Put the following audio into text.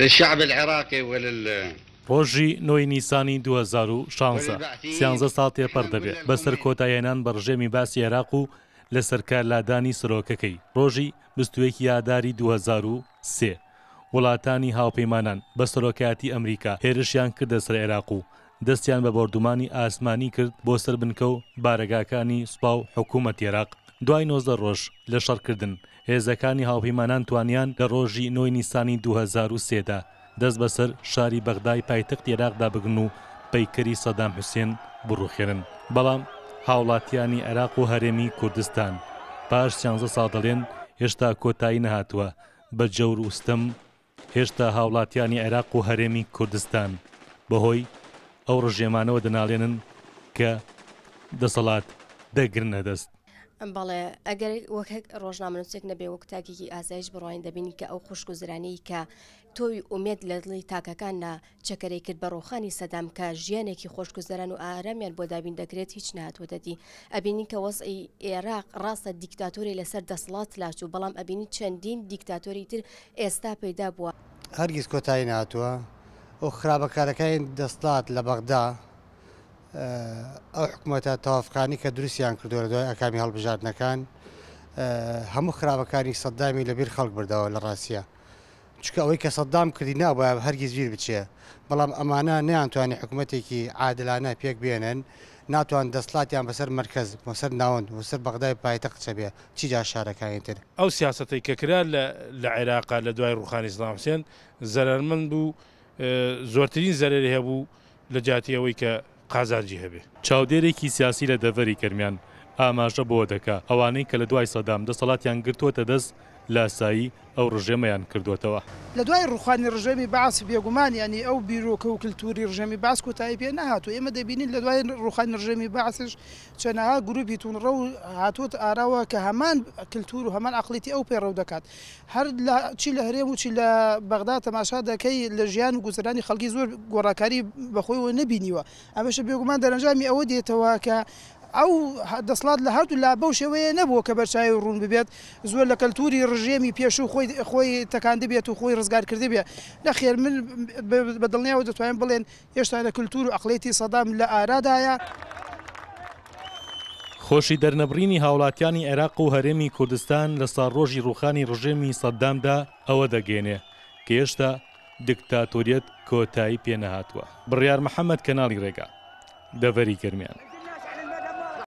للشعب العراقي ولل ڕۆژی نۆی نیسانی 2016 سیانزە ساڵێ پەردەبێت بەسەر کۆتایەنان بە ڕژێمی باسی عێراق و لە سەرکارلادانی سرۆکەکەی ڕۆژی بستوێکی یاداری 2023 وڵاتانی هاوپەیمانان بە سەرۆکایەتی ئەمریکا هێرشیان کردە سەر عێراق و دەستیان بە بردومانی ئاسمانی کرد بۆ سەر بنکە و بارەگاکانی سوپا و حکوومەت عێراق دوای 90 ڕۆژ لە شەڕکردن هێزەکانی هاوپەیمانان توانیان لە ڕۆژی نۆی نیسانی 2023دا دەست بەسەر شاری بەغدای پایتەخت عێراقدا بگن و پەیکەری سەدام حوسێن بڕوخێنن بەڵام هاوڵاتیانی عێراق و هەرێمی کوردستان پاش 16 ساڵ دەڵێن هێشتا کۆتایی نەهاتووە بە جەور وستم هێشتا هاوڵاتیانی عێراق و هەرێمی کوردستان بەهۆی ئەو ڕژێمانەوە دەناڵێنن کە دەسەڵات دەگرنە دەست بەڵێ ئەگەر وەکەک ڕۆژنامەنووسێک نەبێ وەک تاکیکی ئازایش بڕوان دەبینی کە ئەو خوشک و زرانی کە تۆوی ئومێت لە دڵی تاکەکاننا چەکەرەی کرد بە ڕۆخانی سەدام کە ژیانێکی خۆشکزەران و ئارامیان بۆ دابین دەکرێت هیچ نهاتوەدەدی ئەبینی کە وەزئی عێراق ڕاستە دیکتاتۆری لەسەر دەسڵات لاچ و بەڵام ئەبینی چەندین دیکتاتۆری تر ئێستا پەیدا بووە هەرگیز کۆتایی ناتووە ئەو خراپەکارەکەی دەستات لە بەغدا ئەو حکوومەتە تەوافقانی کە دروستیان کردووە دوای ئەکامی هەڵبژاردنەکان هەموو خراپەکانی سەدامی لەبیر خەڵک بردەوە لە ڕاستە چکە ئەوەی کە سەدام کردی نابە هەرگیز بیر بچێ بەڵام ئەمانە نەیانتوانانی حکوومەتێکی عادلانە پێک بێنن ناتوان دەسڵاتیان بەسەر مرکز مەسەر ناوەند وسەر بەغدای پایتەقچە بێ چیجا شارەکانی تر ئەو سیاستی کە کرا لە عێراقا لە دوای ڕوخانی سلامسێن زەرمن بوو زۆرترین زەرری هەبوو لە جااتی ئەوەی کە قازانجی هەبێ چاودێرێکی سیاسی لە دەڤەری گەرمیان ئاماژە بۆ دەکا ئەوانەی کە لە دوای سەدام دەسەڵاتیان گرتووەتە دەست لاسایی ئەو ڕژێمەیان کردوێتەوە لە دوای ڕوخانی ڕژەمی باس بێگومان ینی ئەو بیرۆکە و کللتوری ڕژەمی باس کۆتایی پێ نهاتوو ئێمە دەبینین لە دوای ڕوخانی ڕژەمی باسش چەنەها گروپی تونڕە و هاتوت ئاراوە کە هەمان کللتور و هەمان ئەقلیتی ئەو پێڕەو دەکات هەر چی لە هەرێم و چی لە بەغدا تەماشا دەکەی لە ژیان و گوزرانی خەڵکی زۆر گۆڕاکاری بەخۆیەوە نبینیوە ئەمەشە بێگومان دەرەنجامی ئەوە دێتەوە کە ئەو دەسڵات لە هەردوو لا بەو شێوەیە نەبووە کە بەرچوی ڕوون ببێت زۆر لە کەلتوری ڕژێمی پێش و خۆی خۆی تەکاند بێت و خۆی ڕزگار کردی بێ نەخێر من بە دڵنیاوە دەتوانین بڵێن هێشتا لە کللتور و ئەقلێتی سەدام لە ئارادایە. خۆشی دەرنەبرینی هاوڵاتیانی عێراق و هەرێمی کوردستان لە ساڕۆژی ڕوخانی ڕژێمی سەددامدا ئەوە دەگەێنێ کە هێشتا دکتاتۆریەت کۆتایی پێنەهاتوە بڕیار محەممەد کەناڵی ڕێگا دەڤەری گرمیان.